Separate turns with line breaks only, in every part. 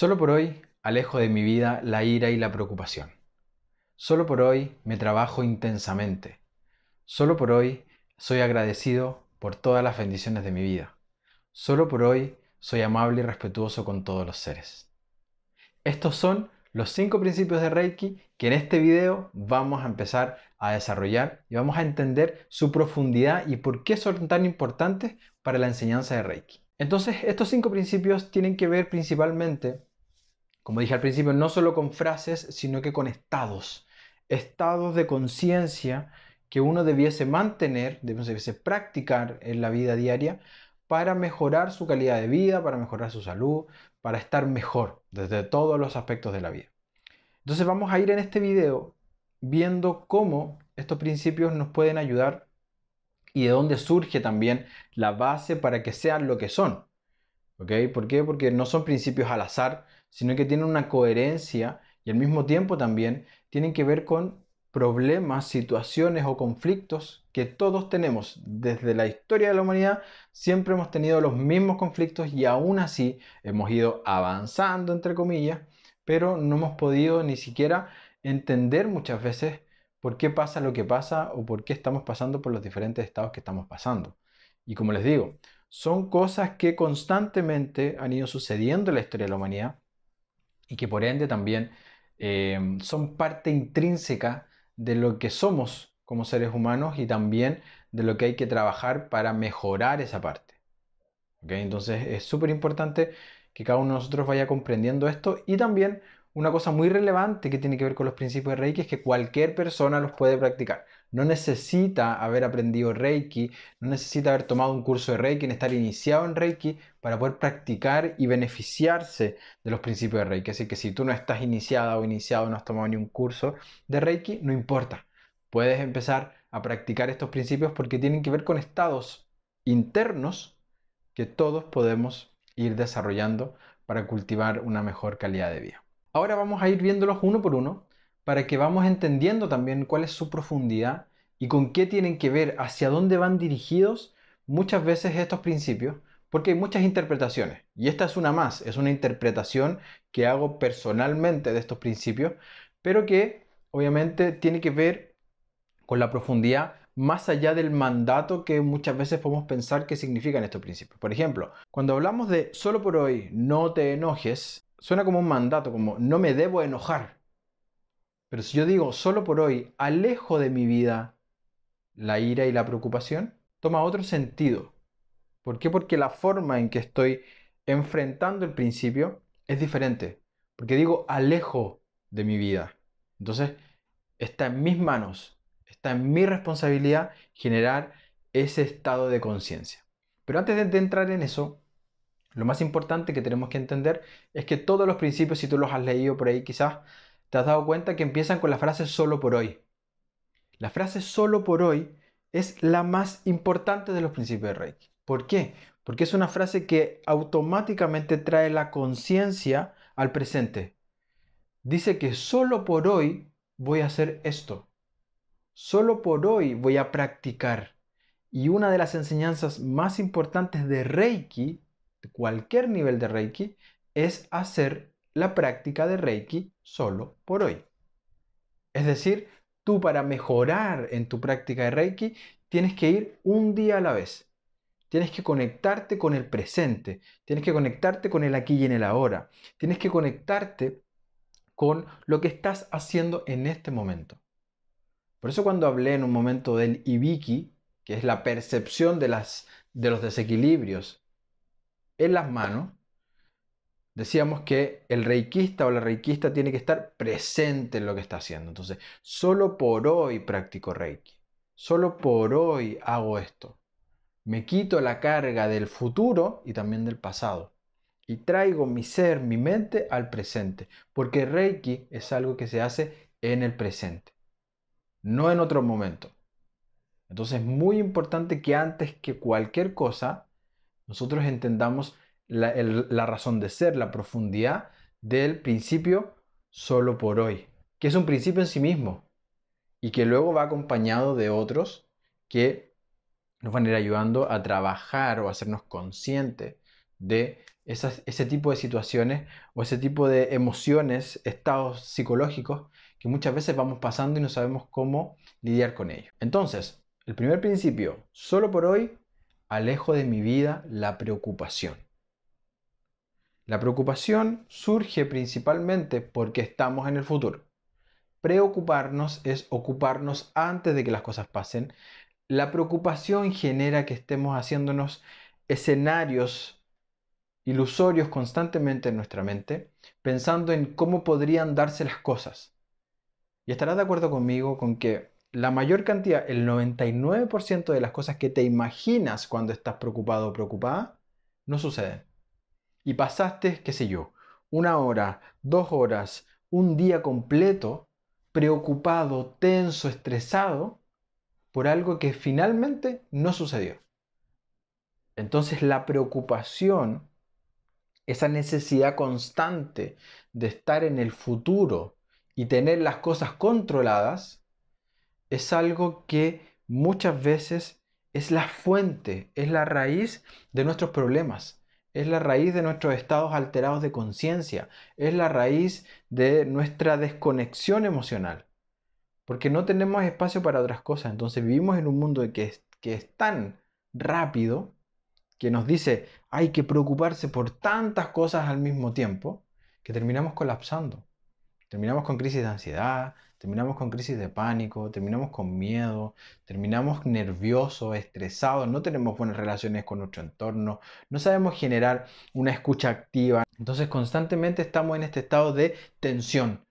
Solo por hoy alejo de mi vida la ira y la preocupación. Solo por hoy me trabajo intensamente. Solo por hoy soy agradecido por todas las bendiciones de mi vida. Solo por hoy soy amable y respetuoso con todos los seres. Estos son los cinco principios de Reiki que en este video vamos a empezar a desarrollar y vamos a entender su profundidad y por qué son tan importantes para la enseñanza de Reiki. Entonces, estos cinco principios tienen que ver principalmente como dije al principio, no solo con frases, sino que con estados, estados de conciencia que uno debiese mantener, debiese practicar en la vida diaria para mejorar su calidad de vida, para mejorar su salud, para estar mejor desde todos los aspectos de la vida. Entonces vamos a ir en este video viendo cómo estos principios nos pueden ayudar y de dónde surge también la base para que sean lo que son. ¿Ok? ¿Por qué? Porque no son principios al azar, sino que tienen una coherencia y al mismo tiempo también tienen que ver con problemas, situaciones o conflictos que todos tenemos. Desde la historia de la humanidad siempre hemos tenido los mismos conflictos y aún así hemos ido avanzando, entre comillas, pero no hemos podido ni siquiera entender muchas veces por qué pasa lo que pasa o por qué estamos pasando por los diferentes estados que estamos pasando. Y como les digo, son cosas que constantemente han ido sucediendo en la historia de la humanidad y que por ende también eh, son parte intrínseca de lo que somos como seres humanos y también de lo que hay que trabajar para mejorar esa parte. Entonces es súper importante que cada uno de nosotros vaya comprendiendo esto y también una cosa muy relevante que tiene que ver con los principios de Reiki es que cualquier persona los puede practicar. No necesita haber aprendido Reiki, no necesita haber tomado un curso de Reiki, ni estar iniciado en Reiki para poder practicar y beneficiarse de los principios de Reiki. Así que si tú no estás iniciada o iniciado, no has tomado ni un curso de Reiki, no importa. Puedes empezar a practicar estos principios porque tienen que ver con estados internos que todos podemos ir desarrollando para cultivar una mejor calidad de vida. Ahora vamos a ir viéndolos uno por uno para que vamos entendiendo también cuál es su profundidad y con qué tienen que ver, hacia dónde van dirigidos muchas veces estos principios, porque hay muchas interpretaciones. Y esta es una más, es una interpretación que hago personalmente de estos principios, pero que obviamente tiene que ver con la profundidad más allá del mandato que muchas veces podemos pensar que significan estos principios. Por ejemplo, cuando hablamos de solo por hoy no te enojes, suena como un mandato, como no me debo enojar. Pero si yo digo solo por hoy, alejo de mi vida la ira y la preocupación, toma otro sentido. ¿Por qué? Porque la forma en que estoy enfrentando el principio es diferente. Porque digo alejo de mi vida. Entonces, está en mis manos, está en mi responsabilidad generar ese estado de conciencia. Pero antes de entrar en eso, lo más importante que tenemos que entender es que todos los principios, si tú los has leído por ahí quizás, te has dado cuenta que empiezan con la frase solo por hoy. La frase solo por hoy es la más importante de los principios de Reiki. ¿Por qué? Porque es una frase que automáticamente trae la conciencia al presente. Dice que solo por hoy voy a hacer esto. Solo por hoy voy a practicar. Y una de las enseñanzas más importantes de Reiki cualquier nivel de Reiki es hacer la práctica de Reiki solo por hoy. Es decir, tú para mejorar en tu práctica de Reiki tienes que ir un día a la vez. Tienes que conectarte con el presente, tienes que conectarte con el aquí y en el ahora, tienes que conectarte con lo que estás haciendo en este momento. Por eso cuando hablé en un momento del ibiki, que es la percepción de, de los desequilibrios en las manos, decíamos que el reikista o la reikista tiene que estar presente en lo que está haciendo. Entonces, solo por hoy practico reiki. Solo por hoy hago esto. Me quito la carga del futuro y también del pasado. Y traigo mi ser, mi mente al presente. Porque reiki es algo que se hace en el presente, no en otro momento. Entonces es muy importante que antes que cualquier cosa nosotros entendamos la, razón de ser, la profundidad del principio solo por hoy, que es un principio en sí mismo y que luego va acompañado de otros que nos van a ir ayudando a trabajar o a hacernos conscientes de ese tipo de situaciones o ese tipo de emociones, estados psicológicos que muchas veces vamos pasando y no sabemos cómo lidiar con ellos. Entonces, el primer principio, solo por hoy, alejo de mi vida la preocupación. La preocupación surge principalmente porque estamos en el futuro. Preocuparnos es ocuparnos antes de que las cosas pasen. La preocupación genera que estemos haciéndonos escenarios ilusorios constantemente en nuestra mente, pensando en cómo podrían darse las cosas. Y estarás de acuerdo conmigo con que la mayor cantidad, el 99% de las cosas que te imaginas cuando estás preocupado o preocupada, no suceden. Y pasaste, qué sé yo, una hora, dos horas, un día completo, preocupado, tenso, estresado, por algo que finalmente no sucedió. Entonces la preocupación, esa necesidad constante de estar en el futuro y tener las cosas controladas, es algo que muchas veces es la fuente, es la raíz de nuestros problemas, es la raíz de nuestros estados alterados de conciencia, es la raíz de nuestra desconexión emocional. Porque no tenemos espacio para otras cosas, entonces vivimos en un mundo que es, que es tan rápido, que nos dice hay que preocuparse por tantas cosas al mismo tiempo, que terminamos colapsando. Terminamos con crisis de ansiedad, terminamos con crisis de pánico, terminamos con miedo, terminamos nervioso, estresados, no tenemos buenas relaciones con nuestro entorno, no sabemos generar una escucha activa. Entonces constantemente estamos en este estado de tensión.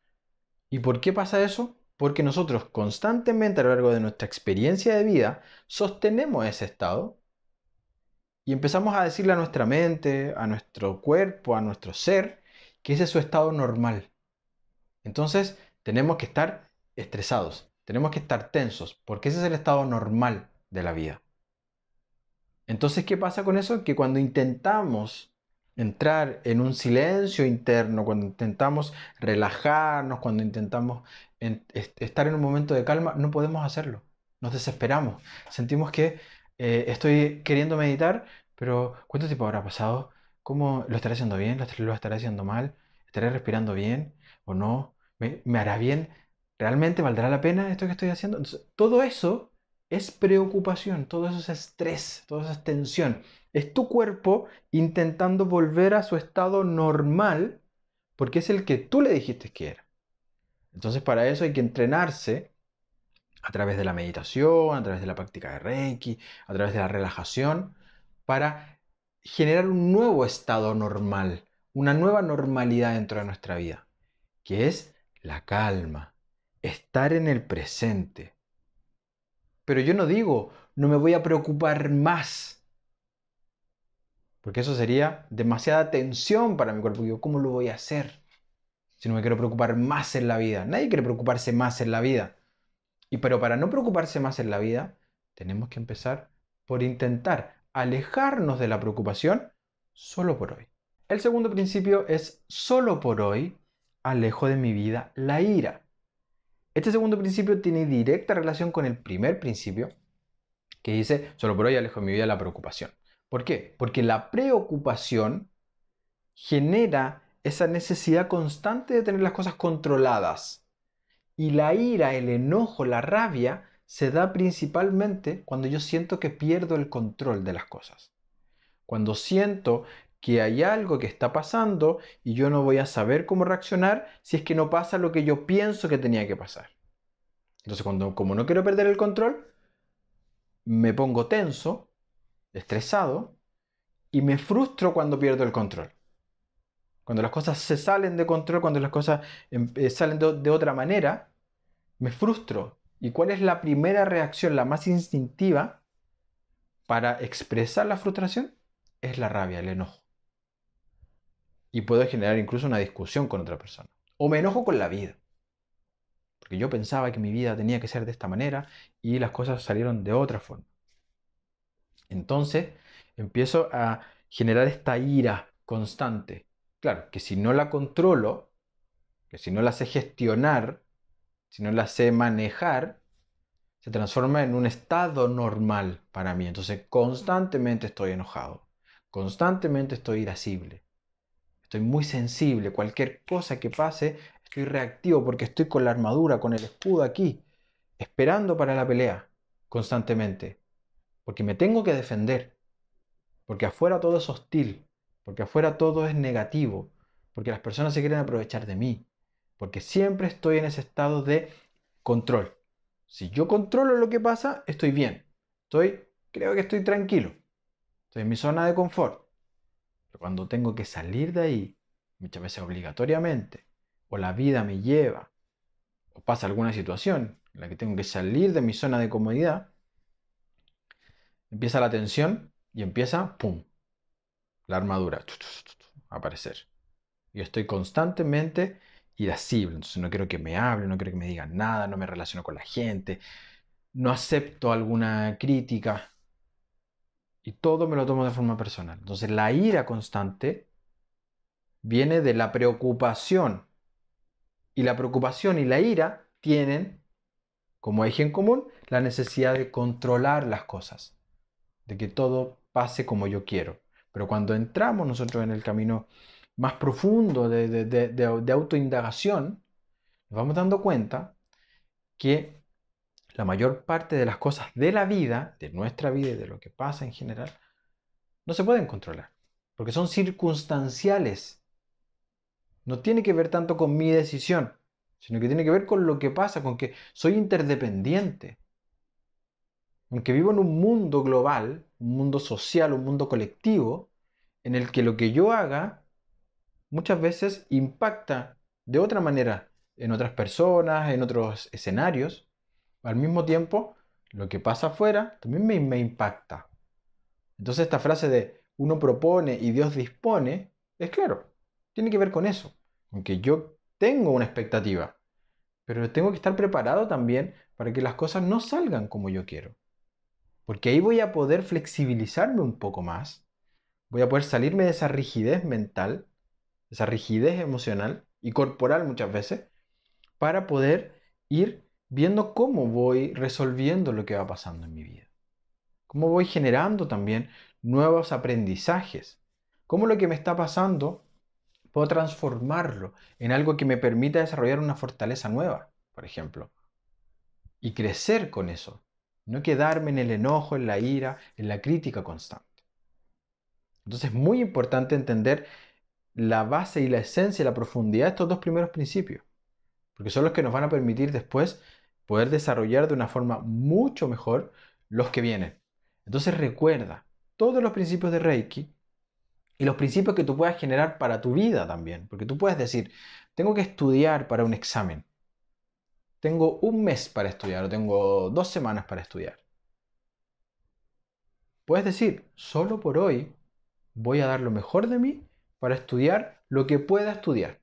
¿Y por qué pasa eso? Porque nosotros constantemente a lo largo de nuestra experiencia de vida sostenemos ese estado y empezamos a decirle a nuestra mente, a nuestro cuerpo, a nuestro ser, que ese es su estado normal entonces, tenemos que estar estresados, tenemos que estar tensos, porque ese es el estado normal de la vida. Entonces, ¿qué pasa con eso? Que cuando intentamos entrar en un silencio interno, cuando intentamos relajarnos, cuando intentamos estar en un momento de calma, no podemos hacerlo. Nos desesperamos. Sentimos que eh, estoy queriendo meditar, pero ¿cuánto tiempo habrá pasado? ¿Cómo lo estaré haciendo bien? ¿Lo estaré, haciendo mal? ¿Estaré respirando bien o no? ¿Me, hará bien? ¿Realmente valdrá la pena esto que estoy haciendo? todo eso es preocupación, todo eso es estrés, toda esa es tensión. Es tu cuerpo intentando volver a su estado normal porque es el que tú le dijiste que era. Entonces para eso hay que entrenarse a través de la meditación, a través de la práctica de Reiki, a través de la relajación, para generar un nuevo estado normal, una nueva normalidad dentro de nuestra vida, que es la calma, estar en el presente. Pero yo no digo, no me voy a preocupar más, porque eso sería demasiada tensión para mi cuerpo. Yo, ¿cómo lo voy a hacer? Si no me quiero preocupar más en la vida. Nadie quiere preocuparse más en la vida. Y pero para no preocuparse más en la vida, tenemos que empezar por intentar alejarnos de la preocupación solo por hoy. El segundo principio es solo por hoy alejo de mi vida la ira. Este segundo principio tiene directa relación con el primer principio, que dice, solo por hoy alejo de mi vida la preocupación. ¿Por qué? Porque la preocupación genera esa necesidad constante de tener las cosas controladas. Y la ira, el enojo, la rabia se da principalmente cuando yo siento que pierdo el control de las cosas. Cuando siento que hay algo que está pasando y yo no voy a saber cómo reaccionar si es que no pasa lo que yo pienso que tenía que pasar. Entonces, cuando, como no quiero perder el control, me pongo tenso, estresado y me frustro cuando pierdo el control. Cuando las cosas se salen de control, cuando las cosas em, eh, salen de, otra manera, me frustro. ¿Y cuál es la primera reacción, la más instintiva, para expresar la frustración? Es la rabia, el enojo y puedo generar incluso una discusión con otra persona. O me enojo con la vida. Porque yo pensaba que mi vida tenía que ser de esta manera y las cosas salieron de otra forma. Entonces empiezo a generar esta ira constante. Claro, que si no la controlo, que si no la sé gestionar, si no la sé manejar, se transforma en un estado normal para mí. Entonces constantemente estoy enojado, constantemente estoy irascible, Estoy muy sensible, cualquier cosa que pase, estoy reactivo porque estoy con la armadura, con el escudo aquí, esperando para la pelea constantemente. Porque me tengo que defender. Porque afuera todo es hostil. Porque afuera todo es negativo. Porque las personas se quieren aprovechar de mí. Porque siempre estoy en ese estado de control. Si yo controlo lo que pasa, estoy bien. Estoy, creo que estoy tranquilo. Estoy en mi zona de confort cuando tengo que salir de ahí, muchas veces obligatoriamente, o la vida me lleva, o pasa alguna situación en la que tengo que salir de mi zona de comodidad, empieza la tensión y empieza, ¡pum!, la armadura a aparecer. Yo estoy constantemente irascible, entonces no quiero que me hablen, no quiero que me digan nada, no me relaciono con la gente, no acepto alguna crítica, y todo me lo tomo de forma personal. Entonces la ira constante viene de la preocupación. Y la preocupación y la ira tienen como eje en común la necesidad de controlar las cosas, de que todo pase como yo quiero. Pero cuando entramos nosotros en el camino más profundo de, autoindagación, nos vamos dando cuenta que la mayor parte de las cosas de la vida, de nuestra vida y de lo que pasa en general, no se pueden controlar, porque son circunstanciales. No tiene que ver tanto con mi decisión, sino que tiene que ver con lo que pasa, con que soy interdependiente. Aunque vivo en un mundo global, un mundo social, un mundo colectivo, en el que lo que yo haga muchas veces impacta de otra manera en otras personas, en otros escenarios, al mismo tiempo, lo que pasa afuera también me, impacta. Entonces esta frase de uno propone y Dios dispone, es claro, tiene que ver con eso, Aunque yo tengo una expectativa, pero tengo que estar preparado también para que las cosas no salgan como yo quiero. Porque ahí voy a poder flexibilizarme un poco más, voy a poder salirme de esa rigidez mental, esa rigidez emocional y corporal muchas veces, para poder ir viendo cómo voy resolviendo lo que va pasando en mi vida. Cómo voy generando también nuevos aprendizajes. Cómo lo que me está pasando puedo transformarlo en algo que me permita desarrollar una fortaleza nueva, por ejemplo. Y crecer con eso. No quedarme en el enojo, en la ira, en la crítica constante. Entonces es muy importante entender la base y la esencia, y la profundidad de estos dos primeros principios, porque son los que nos van a permitir después poder desarrollar de una forma mucho mejor los que vienen. Entonces recuerda todos los principios de Reiki y los principios que tú puedas generar para tu vida también, porque tú puedes decir, tengo que estudiar para un examen, tengo un mes para estudiar o tengo dos semanas para estudiar. Puedes decir, solo por hoy voy a dar lo mejor de mí para estudiar lo que pueda estudiar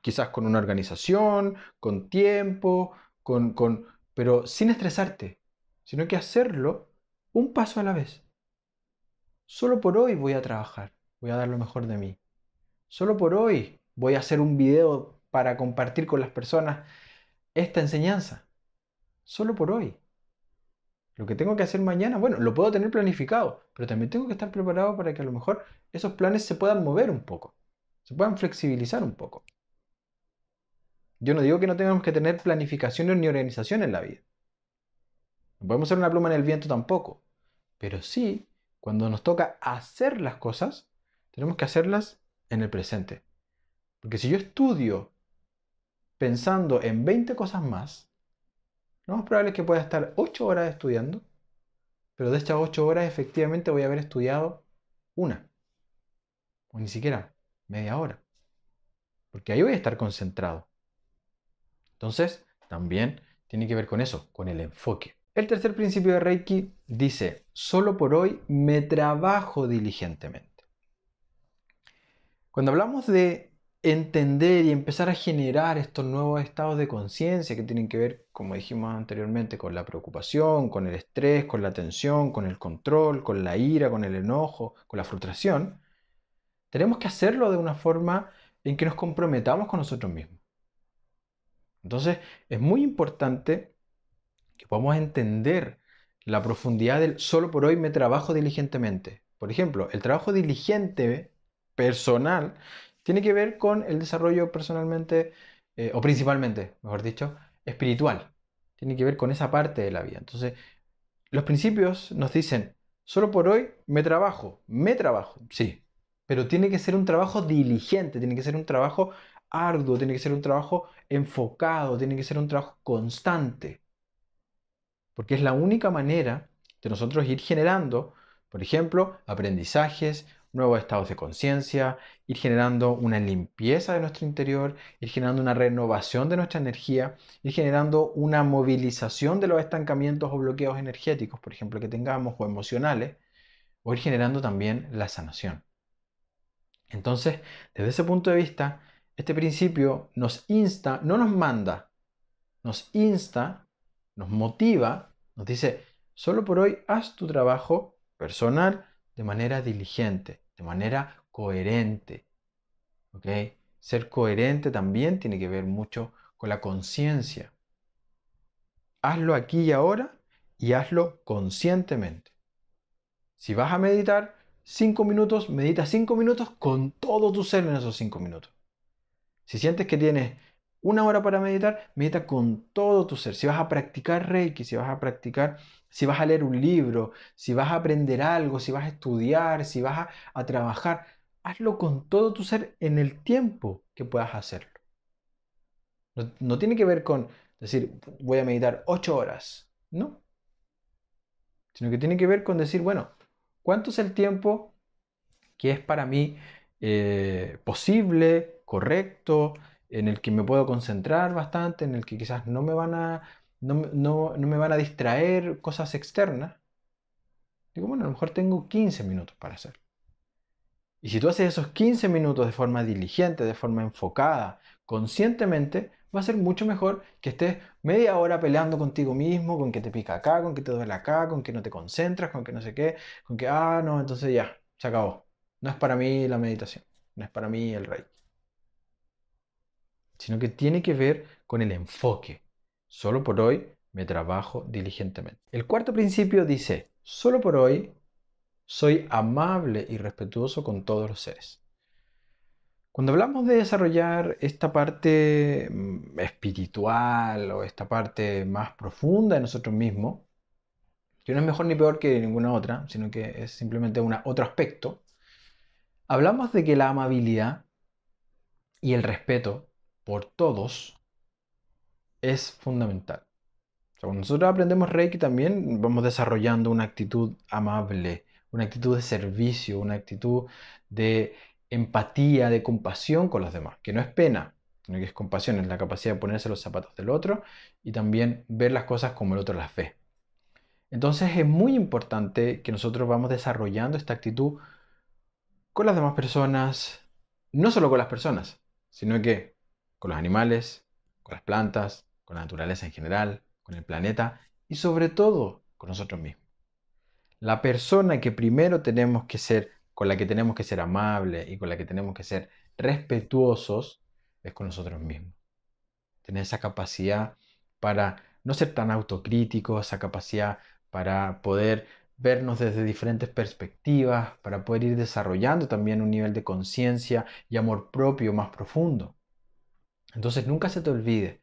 quizás con una organización, con tiempo, con, pero sin estresarte, sino que hacerlo un paso a la vez. Solo por hoy voy a trabajar, voy a dar lo mejor de mí. Solo por hoy voy a hacer un video para compartir con las personas esta enseñanza. Solo por hoy. Lo que tengo que hacer mañana, bueno, lo puedo tener planificado, pero también tengo que estar preparado para que a lo mejor esos planes se puedan mover un poco, se puedan flexibilizar un poco. Yo no digo que no tengamos que tener planificaciones ni organización en la vida. No podemos ser una pluma en el viento tampoco. Pero sí, cuando nos toca hacer las cosas, tenemos que hacerlas en el presente. Porque si yo estudio pensando en 20 cosas más, lo más probable es que pueda estar 8 horas estudiando, pero de estas 8 horas efectivamente voy a haber estudiado una. O ni siquiera media hora. Porque ahí voy a estar concentrado. Entonces, también tiene que ver con eso, con el enfoque. El tercer principio de Reiki dice, solo por hoy me trabajo diligentemente. Cuando hablamos de entender y empezar a generar estos nuevos estados de conciencia que tienen que ver, como dijimos anteriormente, con la preocupación, con el estrés, con la tensión, con el control, con la ira, con el enojo, con la frustración, tenemos que hacerlo de una forma en que nos comprometamos con nosotros mismos entonces, es muy importante que podamos entender la profundidad del solo por hoy me trabajo diligentemente. Por ejemplo, el trabajo diligente personal tiene que ver con el desarrollo personalmente, eh, o principalmente, mejor dicho, espiritual. Tiene que ver con esa parte de la vida. Entonces, los principios nos dicen, solo por hoy me trabajo, me trabajo, sí, pero tiene que ser un trabajo diligente, tiene que ser un trabajo arduo, tiene que ser un trabajo enfocado, tiene que ser un trabajo constante. Porque es la única manera de nosotros ir generando, por ejemplo, aprendizajes, nuevos estados de conciencia, ir generando una limpieza de nuestro interior, ir generando una renovación de nuestra energía, ir generando una movilización de los estancamientos o bloqueos energéticos, por ejemplo, que tengamos o emocionales, o ir generando también la sanación. Entonces, desde ese punto de vista, este principio nos insta, no nos manda, nos insta, nos motiva, nos dice, solo por hoy haz tu trabajo personal de manera diligente, de manera coherente. Ser coherente también tiene que ver mucho con la conciencia. Hazlo aquí y ahora y hazlo conscientemente. Si vas a meditar cinco minutos, medita cinco minutos con todo tu ser en esos cinco minutos. Si sientes que tienes una hora para meditar, medita con todo tu ser. Si vas a practicar Reiki, si vas a practicar, si vas a leer un libro, si vas a aprender algo, si vas a estudiar, si vas a, trabajar, hazlo con todo tu ser en el tiempo que puedas hacerlo. No, tiene que ver con decir, voy a meditar ocho horas, no. Sino que tiene que ver con decir, bueno, ¿cuánto es el tiempo que es para mí eh, posible, correcto, en el que me puedo concentrar bastante, en el que quizás no me van a, no, me van a distraer cosas externas. Digo, bueno, a lo mejor tengo 15 minutos para hacer Y si tú haces esos 15 minutos de forma diligente, de forma enfocada, conscientemente, va a ser mucho mejor que estés media hora peleando contigo mismo, con que te pica acá, con que te duele acá, con que no te concentras, con que no sé qué, con que, ah, no, entonces ya, se acabó. No es para mí la meditación, no es para mí el rey sino que tiene que ver con el enfoque. Solo por hoy me trabajo diligentemente. El cuarto principio dice, solo por hoy soy amable y respetuoso con todos los seres. Cuando hablamos de desarrollar esta parte mm, espiritual o esta parte más profunda de nosotros mismos, que no es mejor ni peor que ninguna otra, sino que es simplemente otro aspecto, hablamos de que la amabilidad y el respeto por todos es fundamental. cuando nosotros aprendemos Reiki también vamos desarrollando una actitud amable, una actitud de servicio, una actitud de empatía, de compasión con los demás, que no es pena, sino que es compasión, es la capacidad de ponerse los zapatos del otro y también ver las cosas como el otro las ve. Entonces es muy importante que nosotros vamos desarrollando esta actitud con las demás personas, no solo con las personas, sino que con los animales, con las plantas, con la naturaleza en general, con el planeta y sobre todo con nosotros mismos. La persona que primero tenemos que ser, con la que tenemos que ser amable y con la que tenemos que ser respetuosos, es con nosotros mismos. Tener esa capacidad para no ser tan autocríticos, esa capacidad para poder vernos desde diferentes perspectivas, para poder ir desarrollando también un nivel de conciencia y amor propio más profundo. Entonces nunca se te olvide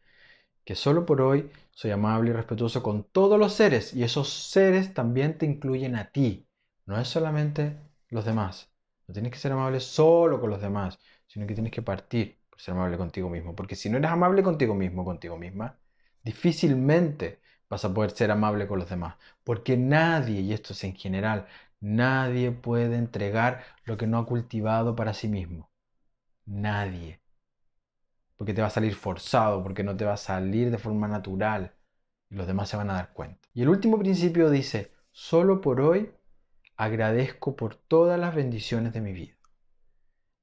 que solo por hoy soy amable y respetuoso con todos los seres y esos seres también te incluyen a ti. No es solamente los demás. No tienes que ser amable solo con los demás, sino que tienes que partir por ser amable contigo mismo. Porque si no eres amable contigo mismo, contigo misma, difícilmente vas a poder ser amable con los demás. Porque nadie, y esto es en general, nadie puede entregar lo que no ha cultivado para sí mismo. Nadie porque te va a salir forzado, porque no te va a salir de forma natural y los demás se van a dar cuenta. Y el último principio dice, solo por hoy agradezco por todas las bendiciones de mi vida.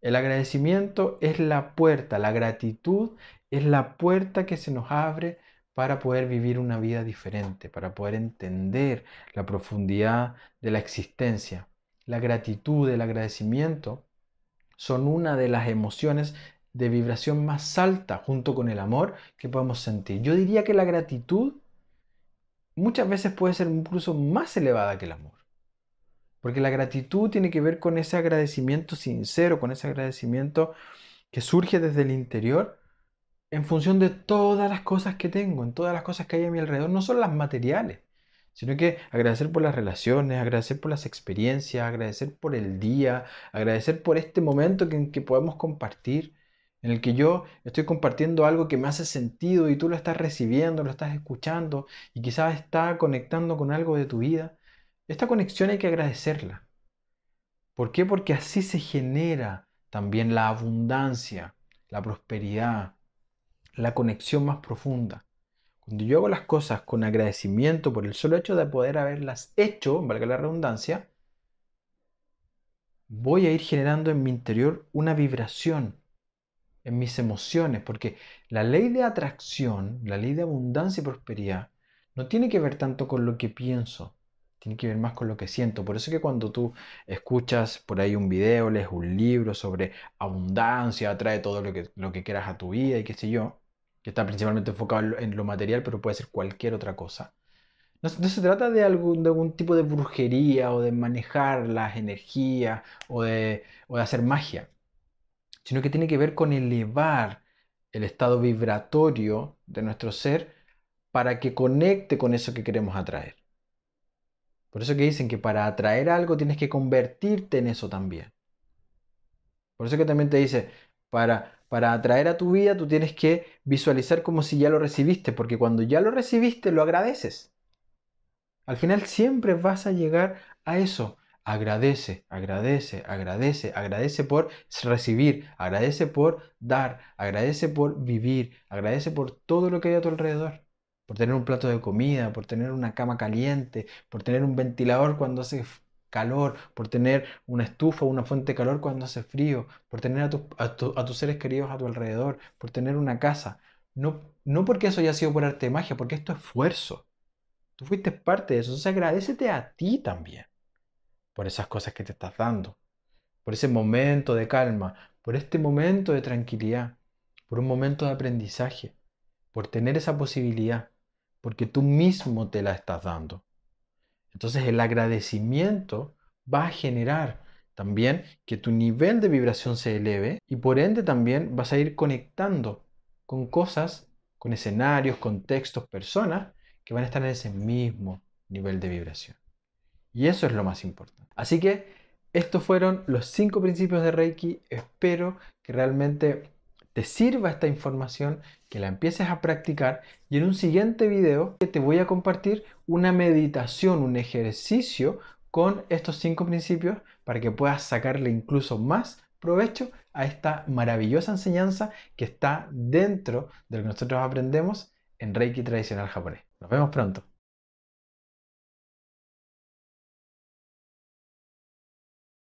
El agradecimiento es la puerta, la gratitud es la puerta que se nos abre para poder vivir una vida diferente, para poder entender la profundidad de la existencia. La gratitud, el agradecimiento son una de las emociones de vibración más alta junto con el amor que podemos sentir. Yo diría que la gratitud muchas veces puede ser incluso más elevada que el amor. Porque la gratitud tiene que ver con ese agradecimiento sincero, con ese agradecimiento que surge desde el interior en función de todas las cosas que tengo, en todas las cosas que hay a mi alrededor, no son las materiales, sino que agradecer por las relaciones, agradecer por las experiencias, agradecer por el día, agradecer por este momento en que podemos compartir en el que yo estoy compartiendo algo que me hace sentido y tú lo estás recibiendo, lo estás escuchando y quizás está conectando con algo de tu vida, esta conexión hay que agradecerla. ¿Por qué? Porque así se genera también la abundancia, la prosperidad, la conexión más profunda. Cuando yo hago las cosas con agradecimiento por el solo hecho de poder haberlas hecho, valga la redundancia, voy a ir generando en mi interior una vibración en mis emociones, porque la ley de atracción, la ley de abundancia y prosperidad, no tiene que ver tanto con lo que pienso, tiene que ver más con lo que siento. Por eso que cuando tú escuchas por ahí un video, lees un libro sobre abundancia, atrae todo lo que, lo que quieras a tu vida y qué sé yo, que está principalmente enfocado en lo material, pero puede ser cualquier otra cosa. No, se trata de algún, de tipo de brujería o de manejar las energías o de, o de hacer magia sino que tiene que ver con elevar el estado vibratorio de nuestro ser para que conecte con eso que queremos atraer. Por eso que dicen que para atraer algo tienes que convertirte en eso también. Por eso que también te dice, para, para atraer a tu vida tú tienes que visualizar como si ya lo recibiste, porque cuando ya lo recibiste lo agradeces. Al final siempre vas a llegar a eso, Agradece, agradece, agradece, agradece por recibir, agradece por dar, agradece por vivir, agradece por todo lo que hay a tu alrededor, por tener un plato de comida, por tener una cama caliente, por tener un ventilador cuando hace calor, por tener una estufa, una fuente de calor cuando hace frío, por tener a, tus seres queridos a tu alrededor, por tener una casa. No, no porque eso haya sido por arte de magia, porque esto es esfuerzo. Tú fuiste parte de eso, entonces agradecete a ti también por esas cosas que te estás dando, por ese momento de calma, por este momento de tranquilidad, por un momento de aprendizaje, por tener esa posibilidad, porque tú mismo te la estás dando. Entonces el agradecimiento va a generar también que tu nivel de vibración se eleve y por ende también vas a ir conectando con cosas, con escenarios, contextos, personas que van a estar en ese mismo nivel de vibración. Y eso es lo más importante. Así que estos fueron los cinco principios de Reiki. Espero que realmente te sirva esta información, que la empieces a practicar y en un siguiente video te voy a compartir una meditación, un ejercicio con estos cinco principios para que puedas sacarle incluso más provecho a esta maravillosa enseñanza que está dentro de lo que nosotros aprendemos en Reiki tradicional japonés. Nos vemos pronto.